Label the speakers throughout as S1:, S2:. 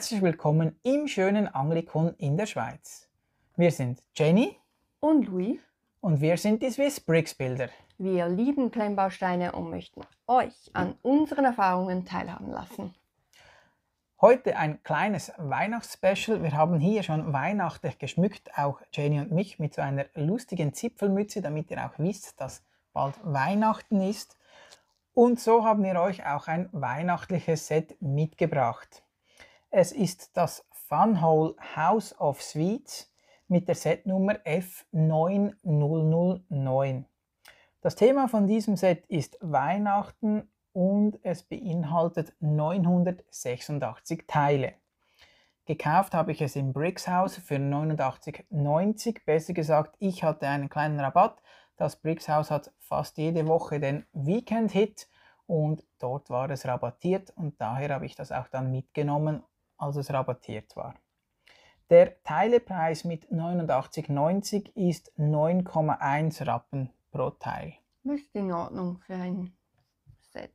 S1: Herzlich willkommen im schönen Anglikon in der Schweiz. Wir sind Jenny und Louis und wir sind die Swiss Bricks Builder. Wir lieben
S2: Kleinbausteine und möchten euch an unseren Erfahrungen teilhaben lassen.
S1: Heute ein kleines Weihnachtsspecial. Wir haben hier schon weihnachtlich geschmückt, auch Jenny und mich mit so einer lustigen Zipfelmütze, damit ihr auch wisst, dass bald Weihnachten ist. Und so haben wir euch auch ein weihnachtliches Set mitgebracht. Es ist das Funhole House of Sweets mit der Setnummer F9009. Das Thema von diesem Set ist Weihnachten und es beinhaltet 986 Teile. Gekauft habe ich es im Bricks House für 89,90. Besser gesagt, ich hatte einen kleinen Rabatt. Das Bricks House hat fast jede Woche den Weekend Hit und dort war es rabattiert und daher habe ich das auch dann mitgenommen als es rabattiert war. Der Teilepreis mit 89,90 ist 9,1 Rappen pro Teil.
S2: Ist in Ordnung
S1: für ein Set.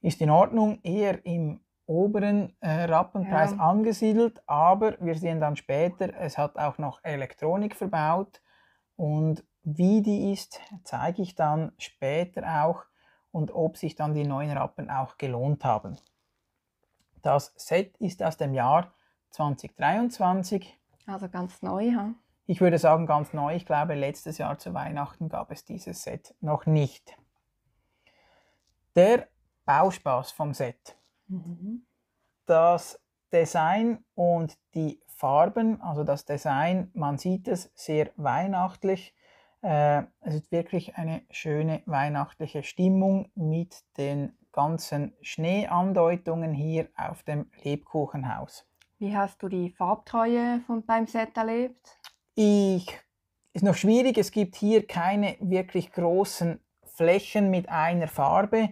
S1: Ist in Ordnung, eher im oberen äh, Rappenpreis ja. angesiedelt, aber wir sehen dann später, es hat auch noch Elektronik verbaut und wie die ist, zeige ich dann später auch und ob sich dann die neuen Rappen auch gelohnt haben. Das Set ist aus dem Jahr 2023. Also ganz neu, ja. Ich würde sagen ganz neu. Ich glaube, letztes Jahr zu Weihnachten gab es dieses Set noch nicht. Der Bauspaß vom Set. Mhm. Das Design und die Farben, also das Design, man sieht es sehr weihnachtlich. Äh, es ist wirklich eine schöne weihnachtliche Stimmung mit den ganzen Schneeandeutungen hier auf dem Lebkuchenhaus.
S2: Wie hast du die Farbtreue von, beim Set erlebt?
S1: Ich ist noch schwierig, es gibt hier keine wirklich großen Flächen mit einer Farbe,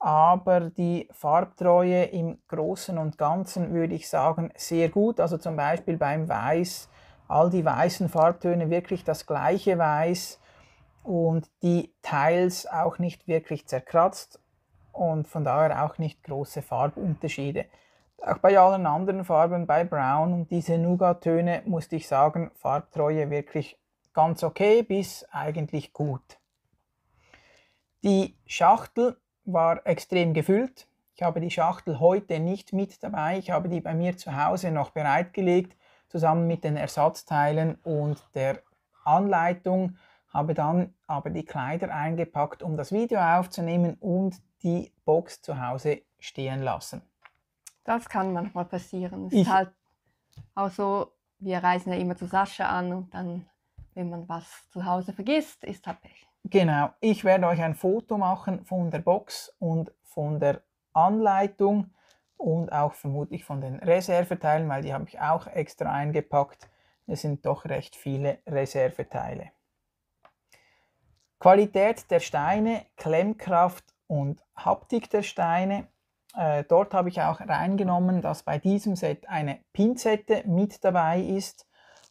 S1: aber die Farbtreue im Großen und Ganzen würde ich sagen sehr gut. Also zum Beispiel beim Weiß, all die weißen Farbtöne wirklich das gleiche Weiß und die Teils auch nicht wirklich zerkratzt und von daher auch nicht große Farbunterschiede. Auch bei allen anderen Farben, bei Brown und diese Nougat-Töne, musste ich sagen, Farbtreue wirklich ganz okay bis eigentlich gut. Die Schachtel war extrem gefüllt. Ich habe die Schachtel heute nicht mit dabei. Ich habe die bei mir zu Hause noch bereitgelegt, zusammen mit den Ersatzteilen und der Anleitung habe dann aber die Kleider eingepackt, um das Video aufzunehmen und die Box zu Hause stehen lassen.
S2: Das kann manchmal passieren. Es ist halt auch so, wir reisen ja immer zu Sascha an und dann, wenn man was zu Hause vergisst, ist halt Pech.
S1: Genau, ich werde euch ein Foto machen von der Box und von der Anleitung und auch vermutlich von den Reserveteilen, weil die habe ich auch extra eingepackt. Es sind doch recht viele Reserveteile. Qualität der Steine, Klemmkraft und Haptik der Steine. Äh, dort habe ich auch reingenommen, dass bei diesem Set eine Pinzette mit dabei ist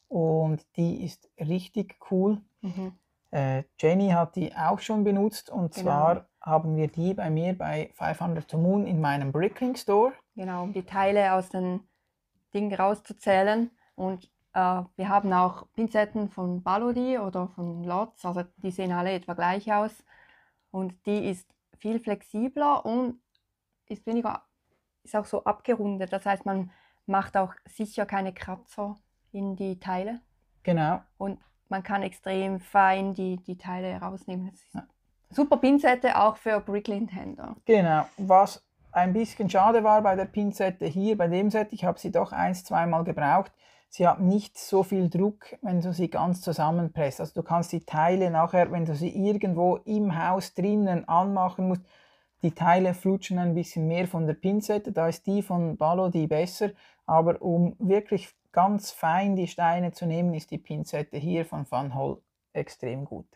S1: und die ist richtig cool. Mhm. Äh, Jenny hat die auch schon benutzt und genau. zwar haben wir die bei mir bei 500 to Moon in meinem Brickling Store.
S2: Genau, um die Teile aus dem Ding rauszuzählen und äh, wir haben auch Pinzetten von Balodi oder von Lotz, also die sehen alle etwa gleich aus. Und die ist viel flexibler und ist weniger, ist auch so abgerundet. Das heißt, man macht auch sicher keine Kratzer in die Teile. Genau. Und man kann extrem fein die, die Teile herausnehmen. Ja. Super Pinzette auch für Bricklint-Händler.
S1: Genau. Was ein bisschen schade war bei der Pinzette hier, bei dem Set, ich habe sie doch ein-, zweimal gebraucht sie haben nicht so viel Druck, wenn du sie ganz zusammenpresst. Also du kannst die Teile nachher, wenn du sie irgendwo im Haus drinnen anmachen musst, die Teile flutschen ein bisschen mehr von der Pinzette, da ist die von Ballo die besser, aber um wirklich ganz fein die Steine zu nehmen, ist die Pinzette hier von Van Hol extrem gut.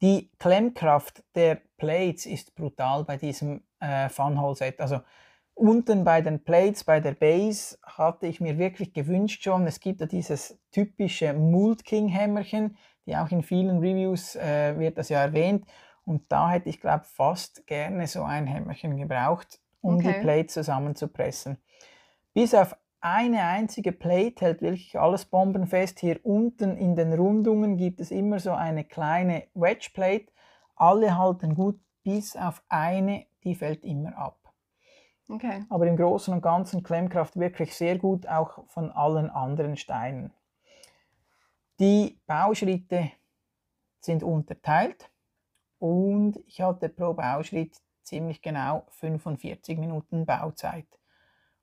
S1: Die Klemmkraft der Plates ist brutal bei diesem äh, Funhole-Set. Also unten bei den Plates, bei der Base, hatte ich mir wirklich gewünscht schon, es gibt ja dieses typische Mould King Hämmerchen, die auch in vielen Reviews äh, wird das ja erwähnt. Und da hätte ich, glaube fast gerne so ein Hämmerchen gebraucht, um okay. die Plate zusammenzupressen. Bis auf eine einzige Plate hält wirklich alles bombenfest. Hier unten in den Rundungen gibt es immer so eine kleine Wedge Plate. Alle halten gut, bis auf eine, die fällt immer ab. Okay. Aber im Großen und Ganzen Klemmkraft wirklich sehr gut, auch von allen anderen Steinen. Die Bauschritte sind unterteilt und ich hatte pro Bauschritt ziemlich genau 45 Minuten Bauzeit.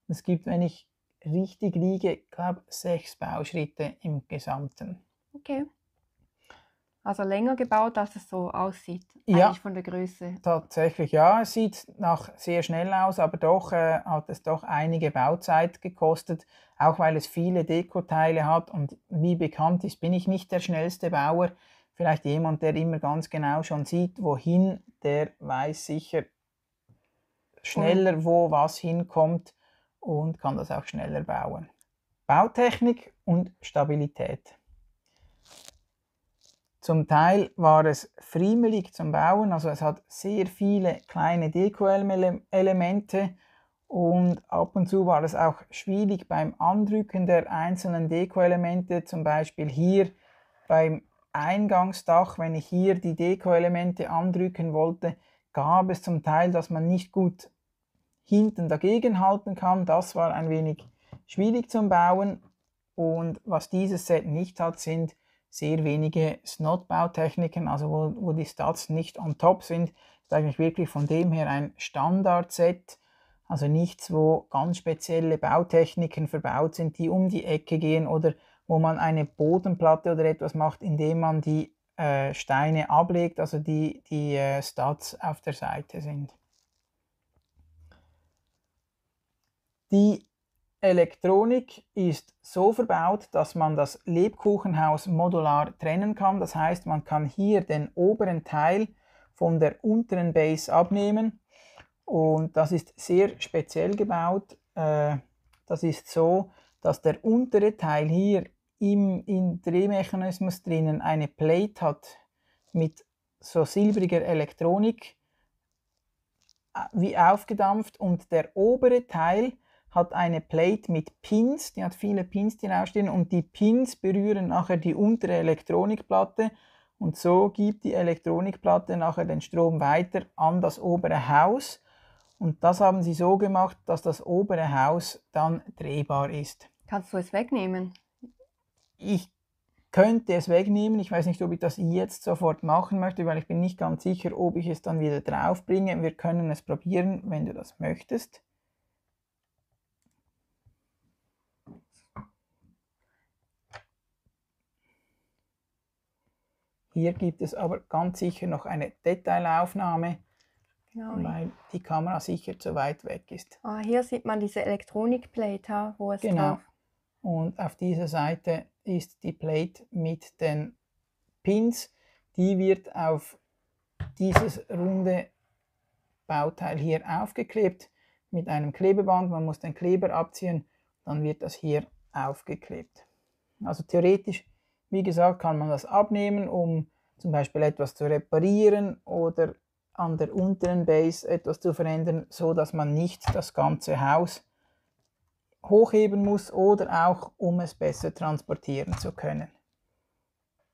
S1: es gibt, wenn ich richtig liege, glaube sechs Bauschritte im Gesamten.
S2: Okay. Also länger gebaut, als es so aussieht, ja, eigentlich
S1: von der Größe. Tatsächlich, ja. Es sieht nach sehr schnell aus, aber doch äh, hat es doch einige Bauzeit gekostet, auch weil es viele Dekoteile hat. Und wie bekannt ist, bin ich nicht der schnellste Bauer. Vielleicht jemand, der immer ganz genau schon sieht, wohin, der weiß sicher schneller, hm. wo was hinkommt und kann das auch schneller bauen. Bautechnik und Stabilität. Zum Teil war es friemelig zum Bauen, also es hat sehr viele kleine Deko-Elemente und ab und zu war es auch schwierig beim Andrücken der einzelnen Deko-Elemente, zum Beispiel hier beim Eingangsdach, wenn ich hier die Deko-Elemente andrücken wollte, gab es zum Teil, dass man nicht gut hinten dagegen halten kann. Das war ein wenig schwierig zum Bauen und was dieses Set nicht hat, sind sehr wenige Snot-Bautechniken, also wo, wo die Stats nicht on top sind. Das Ist eigentlich wirklich von dem her ein Standard-Set, also nichts, wo ganz spezielle Bautechniken verbaut sind, die um die Ecke gehen oder wo man eine Bodenplatte oder etwas macht, indem man die äh, Steine ablegt, also die, die äh, Stats auf der Seite sind. Die Elektronik ist so verbaut, dass man das Lebkuchenhaus modular trennen kann. Das heißt, man kann hier den oberen Teil von der unteren Base abnehmen. Und das ist sehr speziell gebaut. Äh, das ist so, dass der untere Teil hier im, im Drehmechanismus drinnen eine Plate hat mit so silbriger Elektronik äh, wie aufgedampft und der obere Teil hat eine Plate mit Pins, die hat viele Pins, die rausstehen und die Pins berühren nachher die untere Elektronikplatte und so gibt die Elektronikplatte nachher den Strom weiter an das obere Haus und das haben sie so gemacht, dass das obere Haus dann drehbar ist. Kannst du es wegnehmen? Ich könnte es wegnehmen. Ich weiß nicht, ob ich das jetzt sofort machen möchte, weil ich bin nicht ganz sicher, ob ich es dann wieder draufbringe. Wir können es probieren, wenn du das möchtest. Hier gibt es aber ganz sicher noch eine Detailaufnahme,
S2: genau. weil
S1: die Kamera sicher zu weit weg ist.
S2: Ah, hier sieht man diese Elektronikplate, ah, wo es genau. Drauf.
S1: Und auf dieser Seite ist die Plate mit den Pins. Die wird auf dieses runde Bauteil hier aufgeklebt mit einem Klebeband. Man muss den Kleber abziehen, dann wird das hier aufgeklebt. Also theoretisch wie gesagt, kann man das abnehmen, um zum Beispiel etwas zu reparieren oder an der unteren Base etwas zu verändern, so dass man nicht das ganze Haus hochheben muss oder auch um es besser transportieren zu können.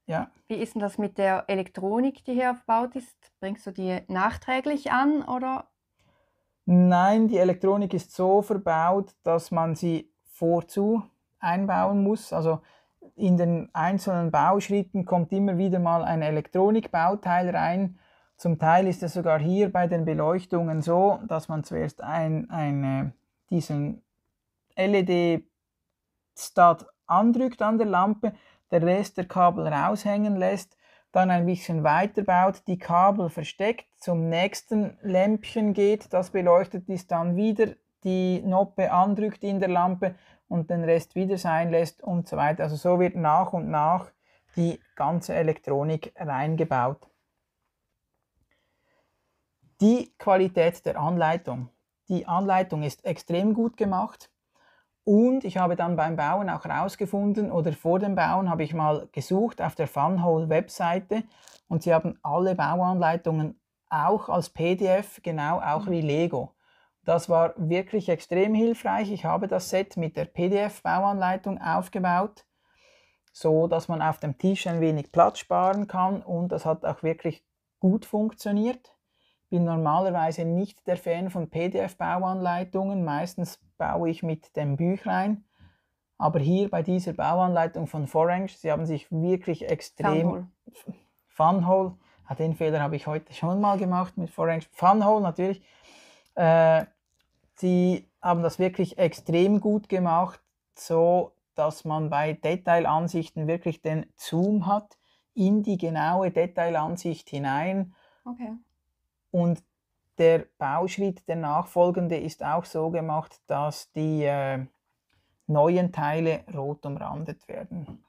S1: Ja.
S2: Wie ist denn das mit der Elektronik, die hier verbaut ist? Bringst du die nachträglich an oder?
S1: Nein, die Elektronik ist so verbaut, dass man sie vorzu einbauen muss. Also in den einzelnen Bauschritten kommt immer wieder mal ein Elektronikbauteil rein. Zum Teil ist es sogar hier bei den Beleuchtungen so, dass man zuerst ein, ein, diesen LED-Stat andrückt an der Lampe, der Rest der Kabel raushängen lässt, dann ein bisschen weiter baut, die Kabel versteckt, zum nächsten Lämpchen geht, das beleuchtet ist, dann wieder die Noppe andrückt in der Lampe und den Rest wieder sein lässt und so weiter. Also so wird nach und nach die ganze Elektronik reingebaut. Die Qualität der Anleitung. Die Anleitung ist extrem gut gemacht und ich habe dann beim Bauen auch herausgefunden oder vor dem Bauen habe ich mal gesucht auf der Funhole-Webseite und sie haben alle Bauanleitungen auch als PDF, genau auch mhm. wie Lego. Das war wirklich extrem hilfreich. Ich habe das Set mit der PDF-Bauanleitung aufgebaut, so dass man auf dem Tisch ein wenig Platz sparen kann und das hat auch wirklich gut funktioniert. Ich Bin normalerweise nicht der Fan von PDF-Bauanleitungen. Meistens baue ich mit dem Büchlein. Aber hier bei dieser Bauanleitung von Forange, sie haben sich wirklich extrem. Funhole. Funhole. Ah, den Fehler habe ich heute schon mal gemacht mit Forange. Funhole natürlich. Äh, die haben das wirklich extrem gut gemacht, so dass man bei Detailansichten wirklich den Zoom hat in die genaue Detailansicht hinein. Okay. Und der Bauschritt, der nachfolgende, ist auch so gemacht, dass die äh, neuen Teile rot umrandet werden.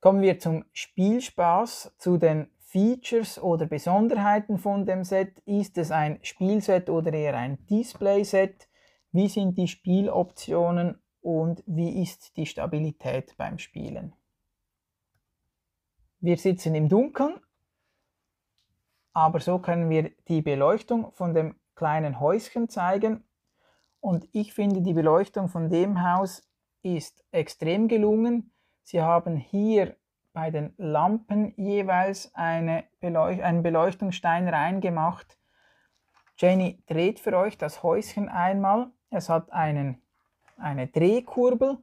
S1: Kommen wir zum Spielspaß, zu den Features oder Besonderheiten von dem Set? Ist es ein Spielset oder eher ein Displayset? Wie sind die Spieloptionen und wie ist die Stabilität beim Spielen? Wir sitzen im Dunkeln, aber so können wir die Beleuchtung von dem kleinen Häuschen zeigen. Und ich finde, die Beleuchtung von dem Haus ist extrem gelungen. Sie haben hier bei den Lampen jeweils eine Beleucht einen Beleuchtungsstein reingemacht. Jenny dreht für euch das Häuschen einmal. Es hat einen, eine Drehkurbel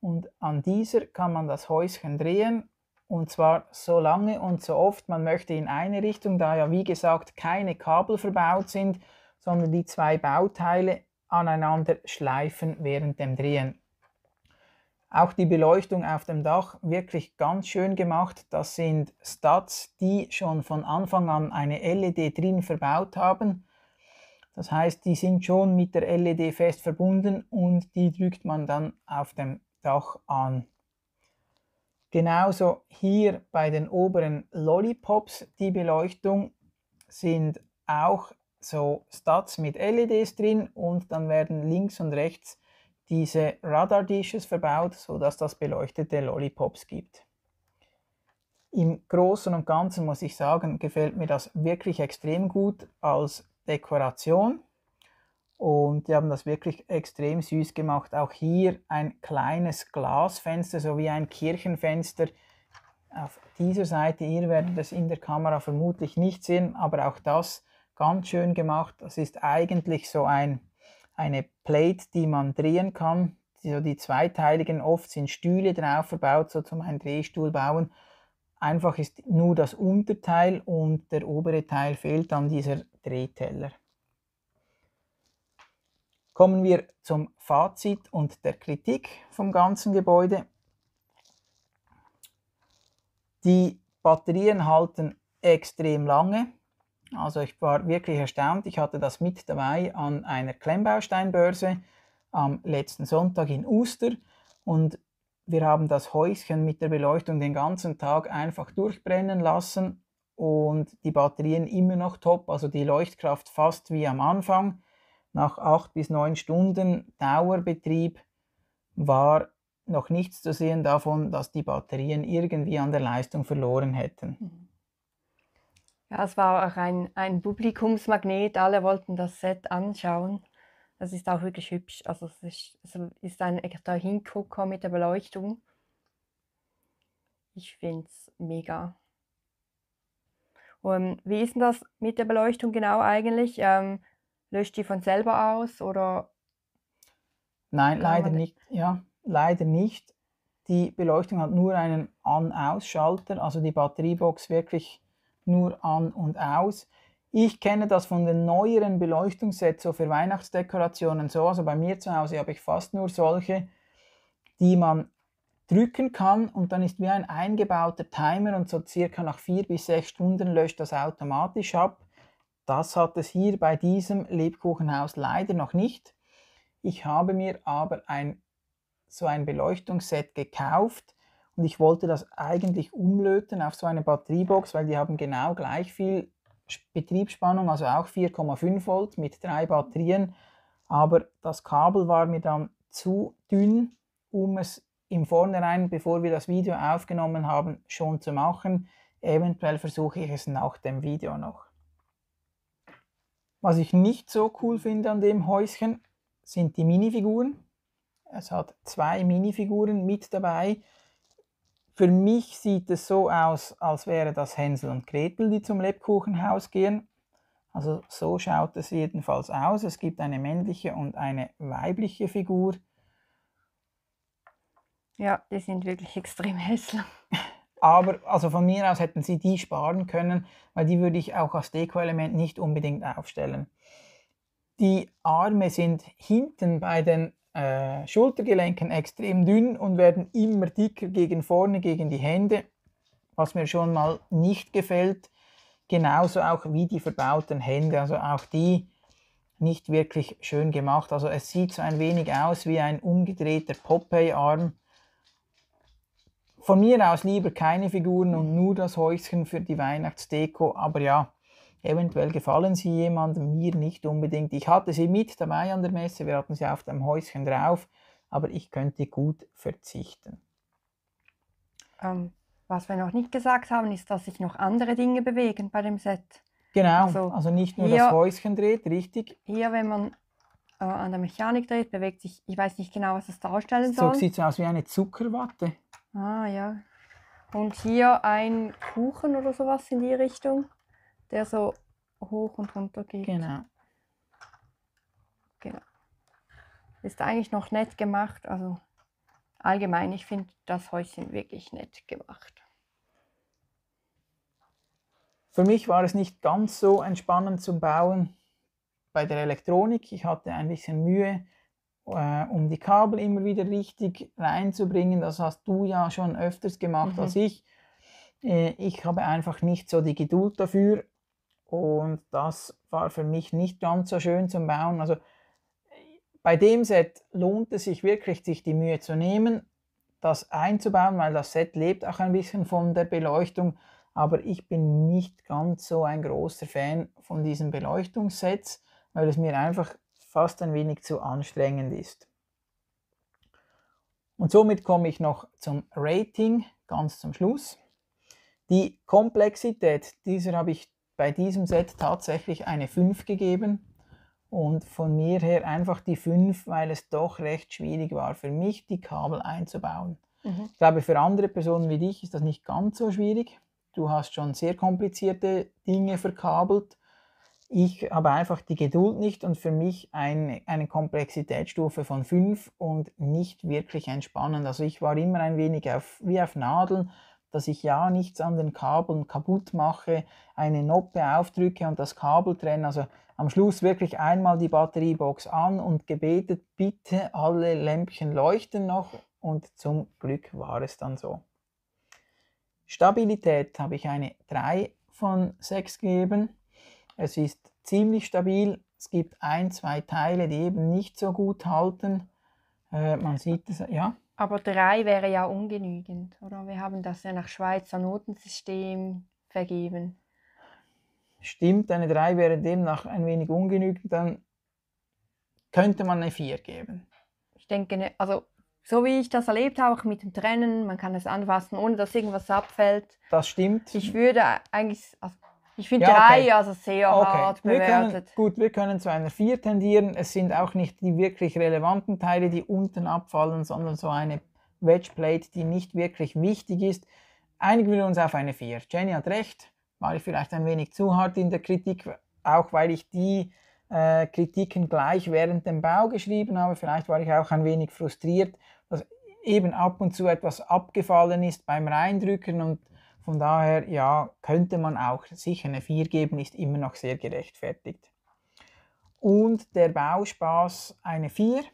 S1: und an dieser kann man das Häuschen drehen und zwar so lange und so oft man möchte in eine Richtung, da ja wie gesagt keine Kabel verbaut sind, sondern die zwei Bauteile aneinander schleifen während dem Drehen. Auch die Beleuchtung auf dem Dach wirklich ganz schön gemacht. Das sind Stats, die schon von Anfang an eine LED drin verbaut haben. Das heißt, die sind schon mit der LED fest verbunden und die drückt man dann auf dem Dach an. Genauso hier bei den oberen Lollipops, die Beleuchtung sind auch so Stats mit LEDs drin und dann werden links und rechts diese Radar-Dishes verbaut, sodass das beleuchtete Lollipops gibt. Im Großen und Ganzen muss ich sagen, gefällt mir das wirklich extrem gut als Dekoration. Und die haben das wirklich extrem süß gemacht. Auch hier ein kleines Glasfenster, so wie ein Kirchenfenster. Auf dieser Seite, ihr werdet es in der Kamera vermutlich nicht sehen, aber auch das ganz schön gemacht. Das ist eigentlich so ein eine Plate, die man drehen kann. Die, so die zweiteiligen oft sind Stühle drauf verbaut, so zum einen Drehstuhl bauen. Einfach ist nur das Unterteil und der obere Teil fehlt dann dieser Drehteller. Kommen wir zum Fazit und der Kritik vom ganzen Gebäude. Die Batterien halten extrem lange. Also ich war wirklich erstaunt. Ich hatte das mit dabei an einer Klemmbausteinbörse am letzten Sonntag in Uster und wir haben das Häuschen mit der Beleuchtung den ganzen Tag einfach durchbrennen lassen und die Batterien immer noch top, also die Leuchtkraft fast wie am Anfang. Nach acht bis neun Stunden Dauerbetrieb war noch nichts zu sehen davon, dass die Batterien irgendwie an der Leistung verloren hätten. Mhm.
S2: Ja, es war auch ein, ein Publikumsmagnet. Alle wollten das Set anschauen. Das ist auch wirklich hübsch. Also es ist, es ist ein echter Hingucker mit der Beleuchtung. Ich finde es mega. Und wie ist denn das mit der Beleuchtung genau eigentlich? Ähm, löscht die von selber aus oder?
S1: Nein, leider nicht. Ja, leider nicht. Die Beleuchtung hat nur einen An-Aus-Schalter, also die Batteriebox wirklich nur an und aus. Ich kenne das von den neueren Beleuchtungssets so für Weihnachtsdekorationen so. Also bei mir zu Hause habe ich fast nur solche, die man drücken kann und dann ist wie ein eingebauter Timer und so circa nach vier bis sechs Stunden löscht das automatisch ab. Das hat es hier bei diesem Lebkuchenhaus leider noch nicht. Ich habe mir aber ein, so ein Beleuchtungsset gekauft, und ich wollte das eigentlich umlöten auf so eine Batteriebox, weil die haben genau gleich viel Betriebsspannung, also auch 4,5 Volt mit drei Batterien. Aber das Kabel war mir dann zu dünn, um es im Vornherein, bevor wir das Video aufgenommen haben, schon zu machen. Eventuell versuche ich es nach dem Video noch. Was ich nicht so cool finde an dem Häuschen, sind die Minifiguren. Es hat zwei Minifiguren mit dabei. Für mich sieht es so aus, als wäre das Hänsel und Gretel, die zum Lebkuchenhaus gehen. Also so schaut es jedenfalls aus. Es gibt eine männliche und eine weibliche Figur. Ja, die sind wirklich extrem hässlich. Aber also von mir aus hätten sie die sparen können, weil die würde ich auch als Deko-Element nicht unbedingt aufstellen. Die Arme sind hinten bei den äh, Schultergelenken extrem dünn und werden immer dicker gegen vorne, gegen die Hände, was mir schon mal nicht gefällt. Genauso auch wie die verbauten Hände, also auch die nicht wirklich schön gemacht. Also es sieht so ein wenig aus wie ein umgedrehter Popeye-Arm. Von mir aus lieber keine Figuren und nur das Häuschen für die Weihnachtsdeko, aber ja, eventuell gefallen sie jemandem, mir nicht unbedingt. Ich hatte sie mit dabei an der Messe, wir hatten sie auf dem Häuschen drauf, aber ich könnte gut verzichten.
S2: Ähm, was wir noch nicht gesagt haben, ist, dass sich noch andere Dinge bewegen bei dem Set.
S1: Genau, also, also nicht nur hier, das Häuschen dreht,
S2: richtig. Hier, wenn man äh, an der Mechanik dreht, bewegt sich, ich weiß nicht genau, was das darstellen soll. So sieht
S1: es aus wie eine Zuckerwatte.
S2: Ah ja. Und hier ein Kuchen oder sowas in die Richtung der so hoch und runter geht. Genau. Genau. Ist eigentlich noch nett gemacht. Also allgemein, ich finde das Häuschen wirklich
S1: nett gemacht. Für mich war es nicht ganz so entspannend zum Bauen bei der Elektronik. Ich hatte ein bisschen Mühe, äh, um die Kabel immer wieder richtig reinzubringen. Das hast du ja schon öfters gemacht mhm. als ich. Äh, ich habe einfach nicht so die Geduld dafür und das war für mich nicht ganz so schön zum Bauen. Also bei dem Set lohnt es sich wirklich, sich die Mühe zu nehmen, das einzubauen, weil das Set lebt auch ein bisschen von der Beleuchtung. Aber ich bin nicht ganz so ein großer Fan von diesen Beleuchtungssets, weil es mir einfach fast ein wenig zu anstrengend ist. Und somit komme ich noch zum Rating ganz zum Schluss. Die Komplexität dieser habe ich bei diesem Set tatsächlich eine 5 gegeben und von mir her einfach die 5, weil es doch recht schwierig war für mich, die Kabel einzubauen. Mhm. Ich glaube, für andere Personen wie dich ist das nicht ganz so schwierig. Du hast schon sehr komplizierte Dinge verkabelt. Ich habe einfach die Geduld nicht und für mich eine, eine Komplexitätsstufe von 5 und nicht wirklich entspannend. Also ich war immer ein wenig auf, wie auf Nadeln dass ich ja nichts an den Kabeln kaputt mache, eine Noppe aufdrücke und das Kabel trenne. Also am Schluss wirklich einmal die Batteriebox an und gebetet, bitte alle Lämpchen leuchten noch und zum Glück war es dann so. Stabilität habe ich eine 3 von 6 gegeben. Es ist ziemlich stabil. Es gibt ein, zwei Teile, die eben nicht so gut halten. Äh, man sieht es, ja.
S2: Aber drei wäre ja ungenügend, oder? Wir haben das ja nach Schweizer Notensystem vergeben.
S1: Stimmt, eine 3 wäre demnach ein wenig ungenügend, dann könnte man eine 4 geben.
S2: Ich denke, ne, also so wie ich das erlebt habe, auch mit dem Trennen, man kann es anfassen, ohne dass irgendwas abfällt.
S1: Das stimmt. Ich
S2: würde eigentlich, also ich finde ja, drei okay. also sehr okay. hart bewertet. Wir können,
S1: gut, wir können zu einer vier tendieren. Es sind auch nicht die wirklich relevanten Teile, die unten abfallen, sondern so eine Wedgeplate, die nicht wirklich wichtig ist. Einigen wir uns auf eine vier. Jenny hat recht, war ich vielleicht ein wenig zu hart in der Kritik, auch weil ich die äh, Kritiken gleich während dem Bau geschrieben habe. Vielleicht war ich auch ein wenig frustriert, dass eben ab und zu etwas abgefallen ist beim Reindrücken und von daher, ja, könnte man auch sicher eine 4 geben, ist immer noch sehr gerechtfertigt. Und der Bauspaß eine 4.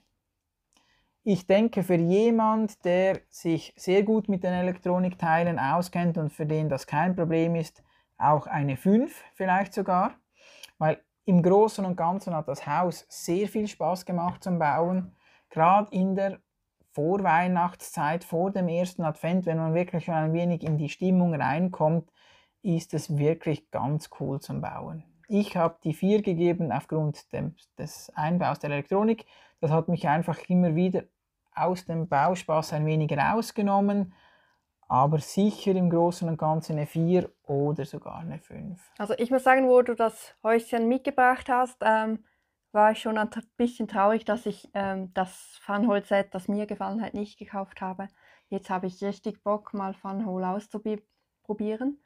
S1: Ich denke, für jemand, der sich sehr gut mit den Elektronikteilen auskennt und für den das kein Problem ist, auch eine 5 vielleicht sogar, weil im Großen und Ganzen hat das Haus sehr viel Spaß gemacht zum Bauen. Gerade in der Vorweihnachtszeit, vor dem ersten Advent, wenn man wirklich schon ein wenig in die Stimmung reinkommt, ist es wirklich ganz cool zum Bauen. Ich habe die 4 gegeben aufgrund dem, des Einbaus der Elektronik. Das hat mich einfach immer wieder aus dem Bauspaß ein wenig rausgenommen aber sicher im Großen und Ganzen eine 4 oder sogar eine 5.
S2: Also ich muss sagen, wo du das Häuschen mitgebracht hast, ähm, war ich schon ein bisschen traurig, dass ich ähm, das Funhole-Set, das mir gefallen hat, nicht gekauft habe. Jetzt habe ich richtig Bock, mal Funhole auszuprobieren.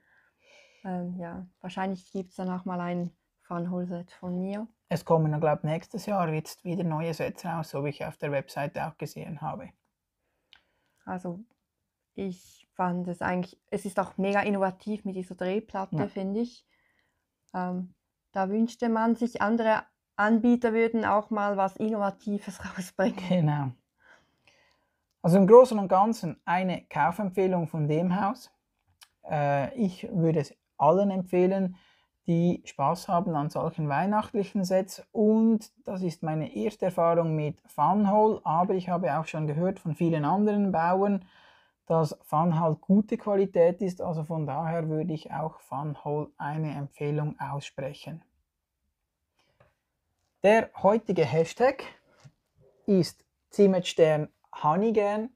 S2: Ähm, ja, wahrscheinlich gibt es dann auch mal ein Funhole-Set von mir.
S1: Es kommen, glaube ich nächstes Jahr jetzt wieder neue Sets raus, so wie ich auf der Webseite auch gesehen habe.
S2: Also ich fand es eigentlich, es ist auch mega innovativ mit dieser Drehplatte, ja. finde ich. Ähm, da wünschte man sich andere Anbieter würden auch mal was Innovatives rausbringen.
S1: Genau. Also im Großen und Ganzen eine Kaufempfehlung von dem Haus. Äh, ich würde es allen empfehlen, die Spaß haben an solchen weihnachtlichen Sets. Und das ist meine erste Erfahrung mit Funhole, aber ich habe auch schon gehört von vielen anderen Bauern, dass Funhole gute Qualität ist. Also von daher würde ich auch Funhole eine Empfehlung aussprechen. Der heutige Hashtag ist Zimmetstern Honeygan,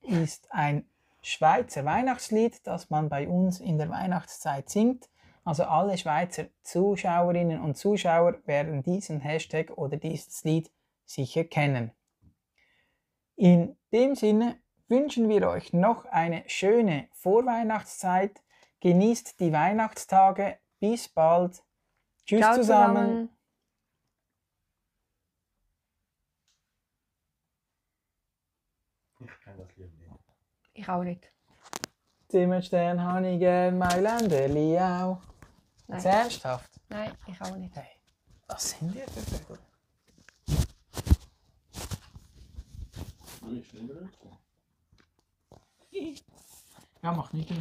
S1: ist ein Schweizer Weihnachtslied, das man bei uns in der Weihnachtszeit singt. Also alle Schweizer Zuschauerinnen und Zuschauer werden diesen Hashtag oder dieses Lied sicher kennen. In dem Sinne wünschen wir euch noch eine schöne Vorweihnachtszeit. Genießt die Weihnachtstage. Bis bald. Tschüss Ciao zusammen. zusammen. Ich auch nicht. Zimmerstern, Hanigen, Mailändeli auch.
S2: Nein. Ernsthaft?
S1: Nein, ich auch nicht. Hey, was sind die für Vögel?
S2: Ja, mach nicht.